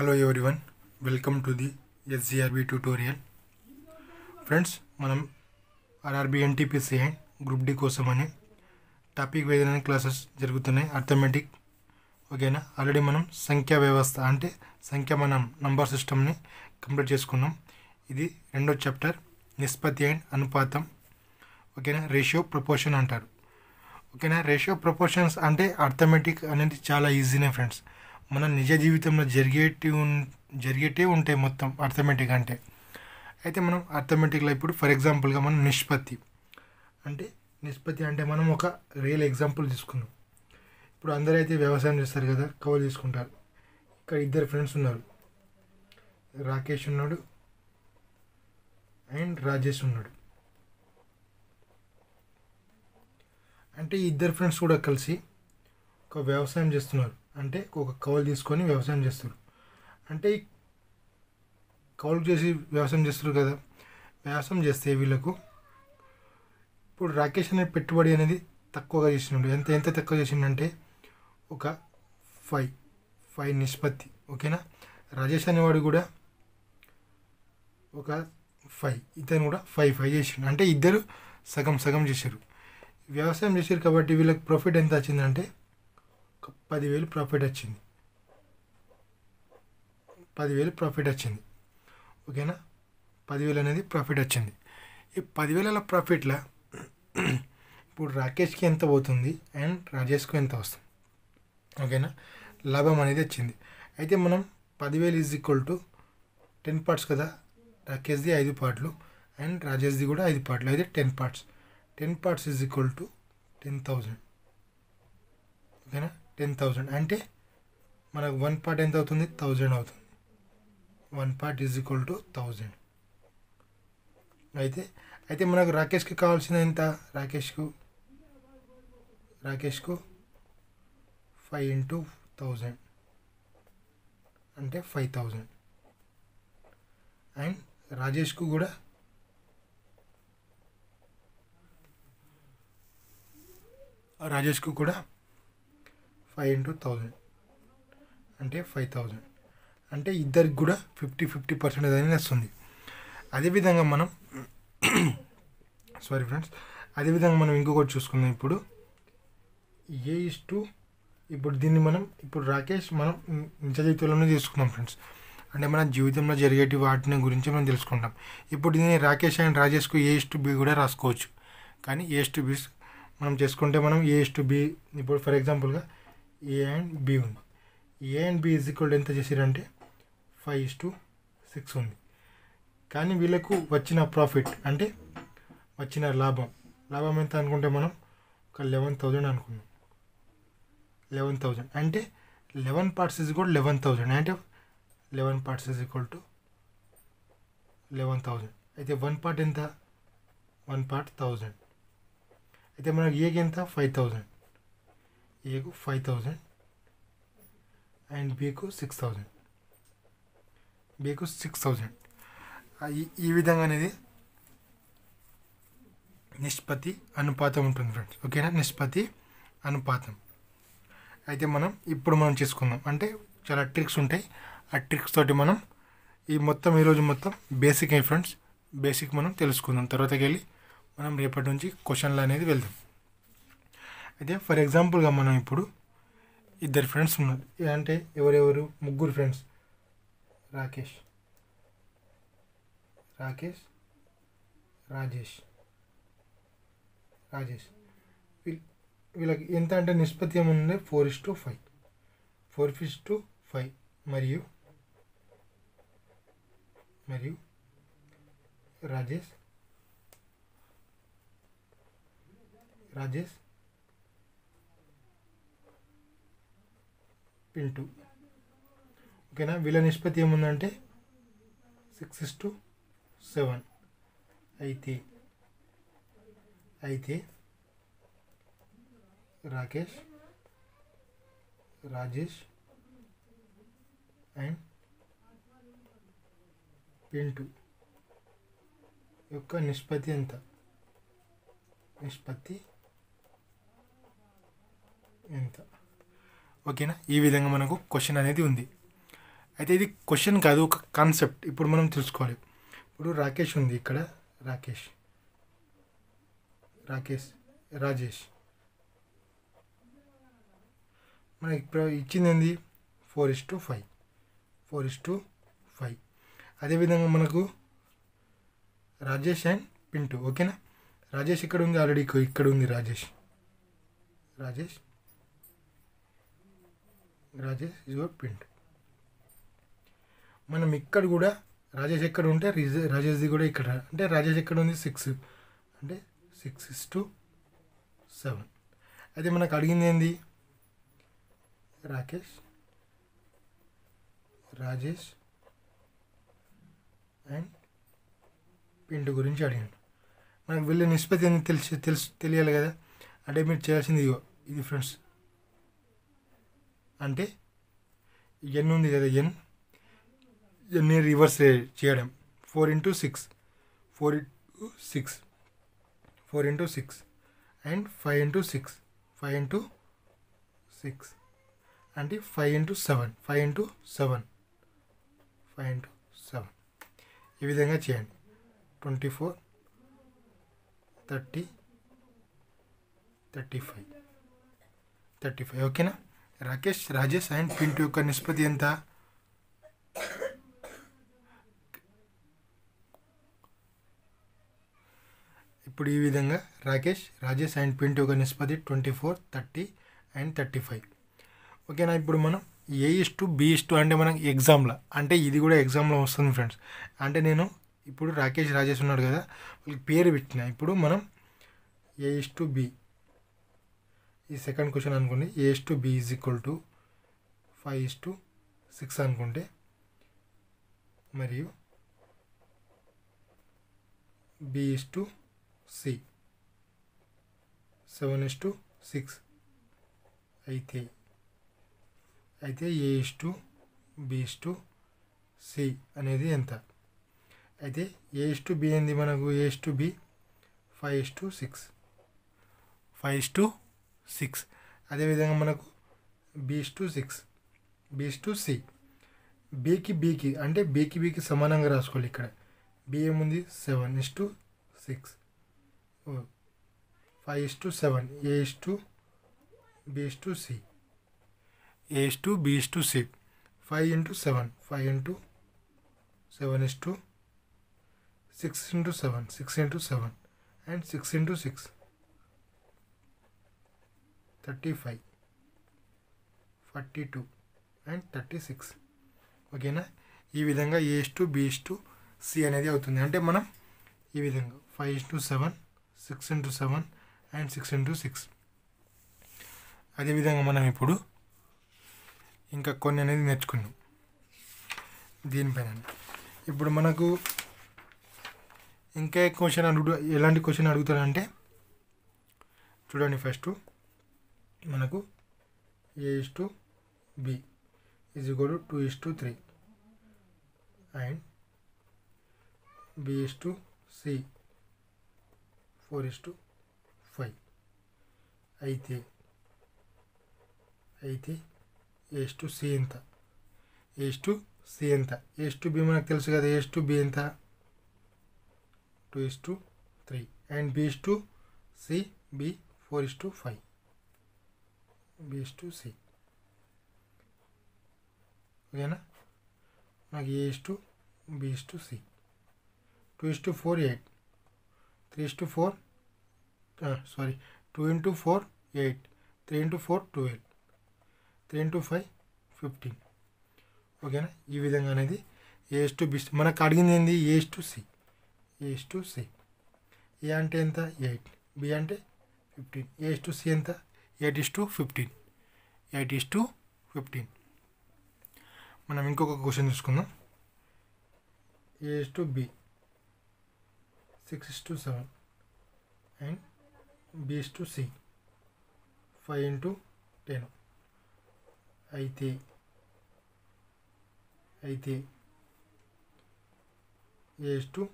hello one welcome to the SGRB tutorial friends మనం RRB NTPC and group D కోసం అని topic వేదన classes జరుగుతున్నాయి అర్థమెటిక్ ఓకేనా ఆల్రెడీ మనం సంఖ్యా వ్యవస్థ అంటే సంఖ్య మనం నంబర్ సిస్టమ్ని కంప్లీట్ చేసుకున్నాం ఇది రెండో చాప్టర్ నిష్పత్తి అండ్ అనుపాతం ఓకేనా రేషియో ప్రపోర్షన్ అంటారు ఓకేనా రేషియో ప్రపోర్షన్స్ అంటే అర్థమెటిక్ అనేది చాలా ఈజీనే ఫ్రెండ్స్ మన నిజ జీవితంలో జరిగేటి ఉన్ జరిగేటే ఉంటాయి మొత్తం అర్థమెటిక్ అంటే అయితే మనం అర్థమెటిక్లో ఇప్పుడు ఫర్ ఎగ్జాంపుల్గా మనం నిష్పత్తి అంటే నిష్పత్తి అంటే మనం ఒక రియల్ ఎగ్జాంపుల్ తీసుకున్నాం ఇప్పుడు అందరూ అయితే వ్యవసాయం చేస్తారు కదా కవర్ తీసుకుంటారు ఇక్కడ ఇద్దరు ఫ్రెండ్స్ ఉన్నారు రాకేష్ ఉన్నాడు అండ్ రాజేష్ ఉన్నాడు అంటే ఇద్దరు ఫ్రెండ్స్ కూడా కలిసి ఒక వ్యవసాయం చేస్తున్నారు అంటే ఒక కౌలు తీసుకొని వ్యవసాయం చేస్తారు అంటే కౌలు చేసి వ్యవసాయం చేస్తారు కదా వ్యవసాయం చేస్తే వీళ్ళకు ఇప్పుడు రాకేష్ అనే పెట్టుబడి అనేది తక్కువగా చేసినాడు ఎంత ఎంత తక్కువ చేసిండే ఒక ఫైవ్ ఫైవ్ నిష్పత్తి ఓకేనా రాజేష్ అనేవాడు కూడా ఒక ఫైవ్ ఇతను కూడా ఫైవ్ ఫైవ్ చేసిండు అంటే ఇద్దరు సగం సగం చేశారు వ్యవసాయం చేశారు కాబట్టి వీళ్ళకి ప్రాఫిట్ ఎంత వచ్చిందంటే పదివేలు ప్రాఫిట్ వచ్చింది పదివేలు ప్రాఫిట్ వచ్చింది ఓకేనా పదివేలు అనేది ప్రాఫిట్ వచ్చింది ఈ పదివేల ప్రాఫిట్లో ఇప్పుడు రాకేష్కి ఎంత పోతుంది అండ్ రాజేష్కు ఎంత వస్తుంది ఓకేనా లాభం అనేది వచ్చింది అయితే మనం పదివేలు is equal to ten parts కదా రాకేష్ది ఐదు పార్ట్లు అండ్ రాజేష్ది కూడా ఐదు పార్ట్లు అయితే ten parts ten parts is equal to ten thousand ఓకేనా టెన్ థౌజండ్ అంటే మనకు వన్ పార్ట్ ఎంత అవుతుంది థౌజండ్ అవుతుంది one part is equal to thousand అయితే అయితే మనకు రాకేష్కి కావాల్సింది ఎంత రాకేష్కు రాకేష్కు ఫైవ్ ఇంటూ థౌజండ్ అంటే ఫైవ్ థౌజండ్ అండ్ రాజేష్కు కూడా రాజేష్కు కూడా ఫైవ్ ఇంటూ థౌజండ్ అంటే ఫైవ్ థౌజండ్ అంటే ఇద్దరికి కూడా ఫిఫ్టీ ఫిఫ్టీ పర్సెంటేజ్ అనేది వస్తుంది అదేవిధంగా మనం సారీ ఫ్రెండ్స్ అదేవిధంగా మనం ఇంకొకటి చూసుకుందాం ఇప్పుడు ఏ ఇస్ టు ఇప్పుడు దీన్ని మనం ఇప్పుడు రాకేష్ మనం నిజ జీవితంలోనే తీసుకుందాం ఫ్రెండ్స్ అంటే మన జీవితంలో జరిగేటి వాటిని గురించి మనం తెలుసుకుంటాం ఇప్పుడు దీన్ని రాకేష్ అండ్ రాజేష్కు ఏ ఇస్ టు బి కూడా రాసుకోవచ్చు కానీ ఏ ఇస్ టు మనం చేసుకుంటే మనం ఏ ఇస్ టు బి ఇప్పుడు ఫర్ ఎగ్జాంపుల్గా ఏ అండ్ బి ఉంది A and B is equal ఎంత చేసిరంటే ఫైవ్ ఇస్ టు సిక్స్ ఉంది కానీ వీళ్ళకు వచ్చిన ప్రాఫిట్ అంటే వచ్చిన లాభం లాభం ఎంత అనుకుంటే మనం ఒక లెవెన్ థౌజండ్ అనుకున్నాం లెవెన్ థౌజండ్ అంటే eleven parts is equal eleven thousand అంటే eleven parts is equal to eleven thousand అయితే వన్ పార్ట్ ఎంత వన్ పార్ట్ థౌజండ్ అయితే మనకి ఏకి ఎంత ఫైవ్ థౌజండ్ ఏకు ఫైవ్ థౌజండ్ అండ్ బీకు సిక్స్ థౌజండ్ బీకు సిక్స్ థౌజండ్ ఈ విధంగా అనేది నిష్పత్తి అనుపాతం ఉంటుంది ఫ్రెండ్స్ ఓకేనా నిష్పత్తి అనుపాతం అయితే మనం ఇప్పుడు మనం చేసుకుందాం అంటే చాలా ట్రిక్స్ ఉంటాయి ఆ ట్రిక్స్ తోటి మనం ఈ మొత్తం ఈరోజు మొత్తం బేసిక్ ఫ్రెండ్స్ బేసిక్ మనం తెలుసుకుందాం తర్వాతకి వెళ్ళి మనం రేపటి నుంచి క్వశ్చన్లు అనేది వెళ్దాం అయితే ఫర్ ఎగ్జాంపుల్గా మనం ఇప్పుడు ఇద్దరు ఫ్రెండ్స్ ఉన్నారు అంటే ఎవరెవరు ముగ్గురు ఫ్రెండ్స్ రాకేష్ రాకేష్ రాజేష్ రాజేష్ వీళ్ళకి ఎంత అంటే నిష్పత్తి ఏముంది four is to five four is to five మరియు మరియు రాజేష్ రాజేష్ టూ ఓకేనా వీళ్ళ నిష్పత్తి ఏముందంటే సిక్స్ ఇస్ టు సెవెన్ అయితే అయితే రాకేష్ రాజేష్ అండ్ పింటు యొక్క నిష్పత్తి ఎంత నిష్పత్తి ఎంత ఓకేనా ఈ విధంగా మనకు క్వశ్చన్ అనేది ఉంది అయితే ఇది క్వశ్చన్ కాదు ఒక కాన్సెప్ట్ ఇప్పుడు మనం తెలుసుకోవాలి ఇప్పుడు రాకేష్ ఉంది ఇక్కడ రాకేష్ రాకేష్ రాజేష్ మనకి ఇప్పుడు ఇచ్చింది ఏంది four is to five four is to five అదేవిధంగా మనకు రాజేష్ అండ్ పింటూ ఓకేనా రాజేష్ ఇక్కడ ఉంది ఆల్రెడీ ఇక్కడ ఉంది రాజేష్ రాజేష్ రాజేష్ యువర్ పింట్ మనం ఇక్కడ కూడా రాజేష్ ఎక్కడ ఉంటే రాజేష్ది కూడా ఇక్కడ అంటే రాజేష్ ఎక్కడ ఉంది సిక్స్ అంటే సిక్స్ ఇస్ టు సెవెన్ అయితే మనకు అడిగింది ఏంది రాకేష్ రాజేష్ అండ్ పిండి గురించి అడిగాడు మనకు వెళ్ళే నిష్పత్తి తెలిసి తెలుసు తెలియాలి కదా అంటే మీరు చేయాల్సింది ఇదిగో ఇది ఫ్రెండ్స్ అంటే ఎన్ ఉంది కదా ఎన్ ఎన్ని రివర్స్ చేయడం four into six four into six four into six and five into six five into six అంటే five into seven five into seven five into seven ఈ విధంగా చేయండి twenty four thirty thirty five thirty five ఓకేనా Rakesh Rajesh and Pintu యొక్క నిష్పత్తి ఎంత ఇప్పుడు ఈ విధంగా రాకేష్ రాజేష్ అండ్ పింటు యొక్క నిష్పత్తి twenty four thirty and thirty five ఓకేనా ఇప్పుడు మనం A is to B is to అంటే మనకి ఎగ్జామ్లో అంటే ఇది కూడా ఎగ్జామ్లో వస్తుంది ఫ్రెండ్స్ అంటే నేను ఇప్పుడు రాకేష్ రాజేష్ ఉన్నాడు కదా వాళ్ళకి పేరు పెట్టిన ఇప్పుడు మనం ఏ ఇస్ టు బి ఈ సెకండ్ క్వశ్చన్ అనుకోండి A is to B is equal to five is to six అనుకుంటే మరియు B is to C seven is to six అయితే అయితే A is to B is to C అనేది ఎంత అయితే A is to B ఏంది మనకు A is to B five is to six five is to six అదేవిధంగా మనకు B is to six B is to C బీకి బీకి అంటే బీకి బీకి సమానంగా రాసుకోవాలి ఇక్కడ బి ఏముంది seven is to six five is to seven A is to B is to C A is to B is to C five into seven five into seven is to six into seven six into seven and six into six thirty five forty two and thirty six ఓకేనా ఈ విధంగా A is to B is to C అనేది అవుతుంది అంటే మనం ఈ విధంగా five to seven six into seven and six into six అదేవిధంగా మనం ఇప్పుడు ఇంకా కొన్ని అనేది నేర్చుకున్నాం దీనిపైన ఇప్పుడు మనకు ఇంకా క్వశ్చన్ అడుగు ఎలాంటి క్వశ్చన్ అడుగుతాడంటే చూడండి ఫస్ట్ మనకు A is to B is equal to two is to three and B is to C four is to five అయితే అయితే ఏస్ టు సి ఎంత ఏస్ టు సి ఎంత ఏస్ టు బి మనకు తెలుసు కదా ఏస్ టు బి ఎంత two is to three and B is to C B four is to five B is to C ఓకేనా నాకు A is to B is to C two is to four eight three is to four sorry two into four eight three into four twelve three into five fifteen ఓకేనా ఈ విధంగా అనేది ఏస్ to బిస్ మనకు అడిగింది ఏంది A is to C A is to C A అంటే ఎంత eight B అంటే ఫిఫ్టీన్ ఏస్ టు సి ఎంత 8 is to 15 8 is to 15 మనం ఇంకొక క్వశ్చన్ చూసుకుందాం a is to b 6 is to 7 and b is to c 5 into 10 అయితే అయితే a to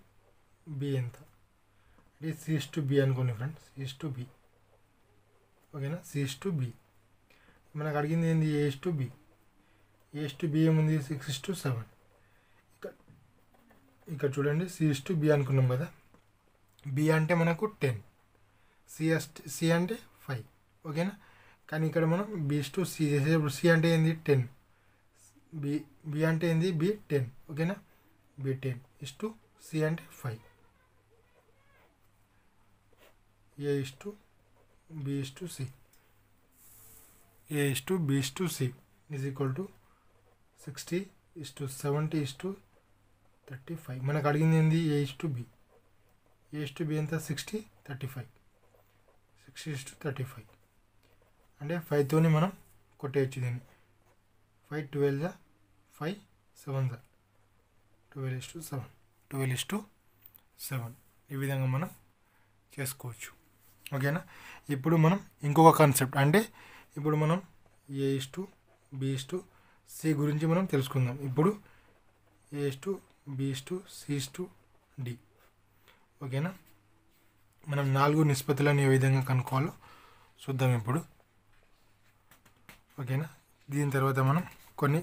b ఎంత అంటే c is to b అనుకోండి friends c is to b ఓకేనా సిఎస్ టు బి మనకు అడిగింది ఏంది A is to B A is to B ఏముంది సిక్స్ టు సెవెన్ ఇక్కడ ఇక్కడ చూడండి సిఎస్ టు బి అనుకున్నాం కదా బి అంటే మనకు టెన్ సిఎస్ సి అంటే ఫైవ్ ఓకేనా కానీ ఇక్కడ మనం బిస్ టు సి చేసేటప్పుడు సి అంటే ఏంది టెన్ బి బి అంటే ఏంది బి టెన్ ఓకేనా B ten is to C అంటే five A is to b is to c a is to b is to c is equal to 60 is to 70 is to 35 మనకు అడిగింది ఏంది a is to b a is to b thirty 60 35 sixty is to thirty five అంటే ఫైవ్తోని మనం కొట్టేయచ్చు దీన్ని five twelve జా five seven జా twelve is to seven twelve is to seven ఈ విధంగా మనం చేసుకోవచ్చు ఓకేనా ఇప్పుడు మనం ఇంకొక కాన్సెప్ట్ అంటే ఇప్పుడు మనం A to B to C గురించి మనం తెలుసుకుందాం ఇప్పుడు A to B to C to D ఓకేనా మనం నాలుగు నిష్పత్తులను ఏ విధంగా కనుక్కోవాలో చూద్దాం ఇప్పుడు ఓకేనా దీని తర్వాత మనం కొన్ని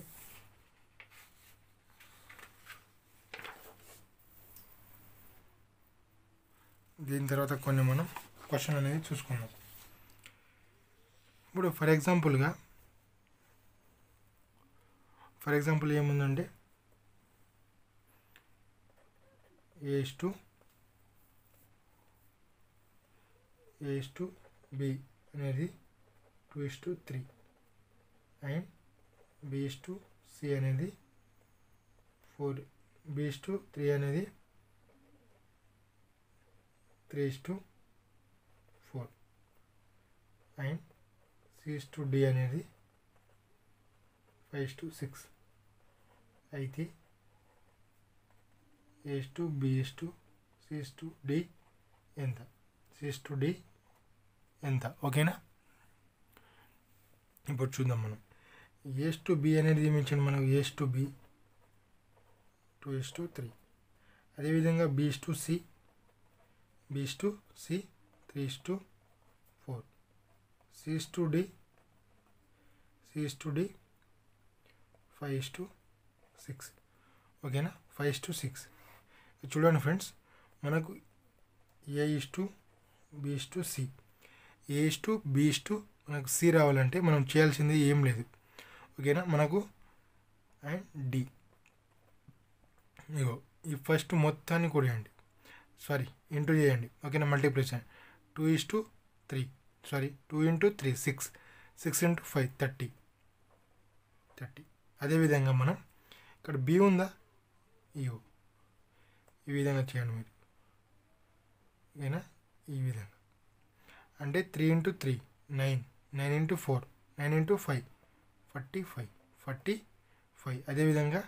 దీని తర్వాత కొన్ని మనం క్వశ్చన్ అనేది చూసుకుందాం ఇప్పుడు ఫర్ ఎగ్జాంపుల్గా ఫర్ ఎగ్జాంపుల్ ఏముందంటే A is to A is to B అనేది two is to three and B is to C అనేది ఫోర్ బిఎస్ టు త్రీ అనేది three is to time C is to D అనేది ఫైవ్ టు సిక్స్ అయితే A is to B is to C is to D ఎంత C is to D ఎంత ఓకేనా ఇప్పుడు చూద్దాం మనం ఏస్ టు బి అనేది ఏమించండి మనం A is to B two is to three అదేవిధంగా B to C B to C three is to four C is to D C is to D five is to six ఓకేనా ఫైవ్ టు సిక్స్ చూడండి friends మనకు A is to B is to C A is to B is to మనకు C రావాలంటే మనం చేయాల్సింది ఏం లేదు ఓకేనా మనకు అండ్ డి ఇగో ఈ ఫస్ట్ మొత్తాన్ని కూడియండి సారీ ఇంటూ చేయండి ఓకేనా multiplication two is to three sorry two into three six six into five thirty thirty అదేవిధంగా మనం ఇక్కడ బి ఉందా ఇయో ఈ విధంగా చేయండి మీరు ఏనా ఈ విధంగా అంటే three into three nine nine into four nine into five forty five forty five అదేవిధంగా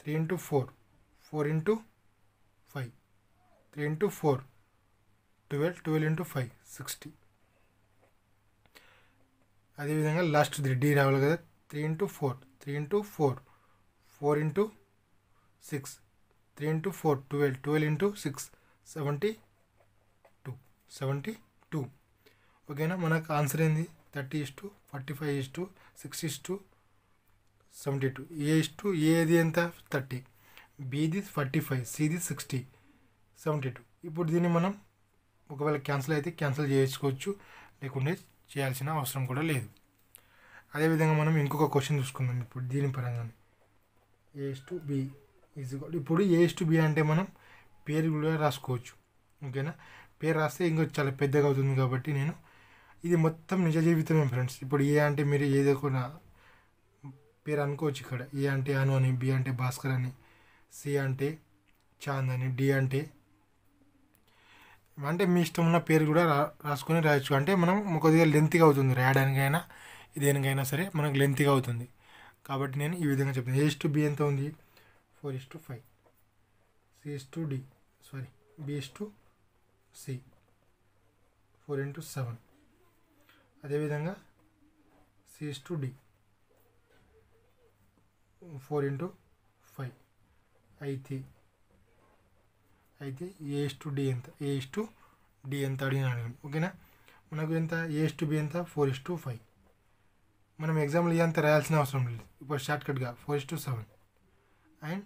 three into four four into five three into four twelve twelve into five sixty అదేవిధంగా లాస్ట్ డి రావాలి కదా three into four three into four four into six three into four twelve twelve into six seventy two seventy two ఓకేనా మనకు answer ఏంది thirty is to forty five is to six is to seventy two A is to ఏది ఎంత thirty బీది forty five సిది sixty seventy two ఇప్పుడు దీన్ని మనం ఒకవేళ క్యాన్సిల్ అయితే క్యాన్సిల్ చేసుకోవచ్చు లేకుంటే చేయాల్సిన అవసరం కూడా లేదు అదేవిధంగా మనం ఇంకొక క్వశ్చన్ చూసుకుందాం ఇప్పుడు దీని పరంగా ఏస్ టు బి ఈజ్ ఇప్పుడు ఏస్ టు బి అంటే మనం పేరు కూడా రాసుకోవచ్చు ఓకేనా పేరు రాస్తే ఇంకో చాలా పెద్దగా అవుతుంది కాబట్టి నేను ఇది మొత్తం నిజ జీవితమే ఫ్రెండ్స్ ఇప్పుడు ఏ అంటే మీరు ఏదో ఒక పేరు అనుకోవచ్చు ఇక్కడ ఏ అంటే అను అని బి అంటే భాస్కర్ అని సి అంటే చాంద్ అని డి అంటే అంటే మీ ఇష్టం ఉన్న పేరు కూడా రా రాసుకొని రాయొచ్చు అంటే మనం కొద్దిగా లెంత్గా అవుతుంది రాయడానికైనా దేనికైనా సరే మనకు లెంత్గా అవుతుంది కాబట్టి నేను ఈ విధంగా చెప్తాను ఏస్ టు బి ఎంత ఉంది four is to five C is to D sorry B is to C four into seven అదేవిధంగా C is to D four into five అయితే అయితే ఏ టు డి ఎంత ఏ టు డి ఎంత అడిగిన అడగండి ఓకేనా మనకు ఎంత ఏ టు బి ఎంత ఫోర్ ఇస్ టు ఫైవ్ మనం ఎగ్జామ్లో అంత రాయాల్సిన అవసరం లేదు ఇప్పుడు షార్ట్ కట్గా four is to seven and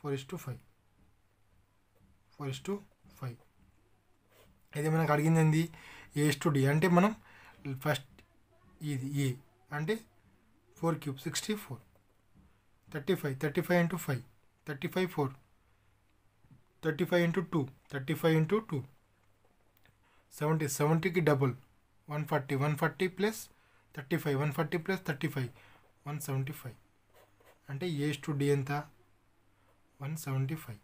four is to five four is to five అయితే మనకు అడిగింది ఏంది ఏ టు డి అంటే మనం ఫస్ట్ ఇది ఏ అంటే four cube sixty four thirty five thirty five into five thirty five four thirty five into two thirty five into two seventy సెవెంటీకి double one forty one forty plus thirty five one forty plus thirty five one seventy five అంటే A is to D ఎంత one seventy five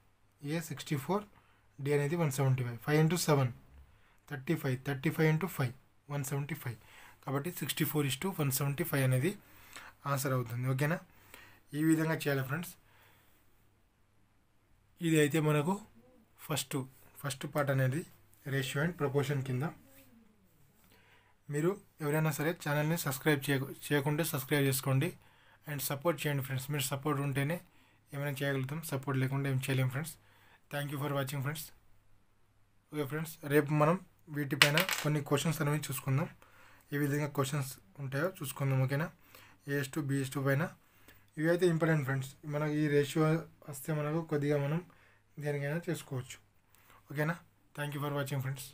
A sixty four D అనేది one seventy five five into seven thirty five thirty five into five one seventy five కాబట్టి sixty four is to one seventy five అనేది answer అవుతుంది ఓకేనా ఈ విధంగా చేయాలి friends ఇది అయితే మనకు ఫస్ట్ ఫస్ట్ పార్ట్ అనేది రేషియో అండ్ ప్రపోర్షన్ కింద మీరు ఎవరైనా సరే ఛానల్ని సబ్స్క్రైబ్ చేయ చేయకుండా సబ్స్క్రైబ్ చేసుకోండి అండ్ సపోర్ట్ చేయండి ఫ్రెండ్స్ మీరు సపోర్ట్ ఉంటేనే ఏమైనా చేయగలుగుతాం సపోర్ట్ లేకుండా ఏం చేయలేం friends thank you for watching friends okay friends రేపు మనం వీటిపైన కొన్ని క్వశ్చన్స్ అనేవి చూసుకుందాం ఏ విధంగా క్వశ్చన్స్ ఉంటాయో చూసుకుందాం ఓకేనా ఏఎస్ టు బిఎస్ టు పైన ఇవి అయితే ఇంపార్టెంట్ ఫ్రెండ్స్ మనకు ఈ రేషియో వస్తే మనకు కొద్దిగా మనం దేనికైనా చేసుకోవచ్చు ఓకేనా thank you for watching friends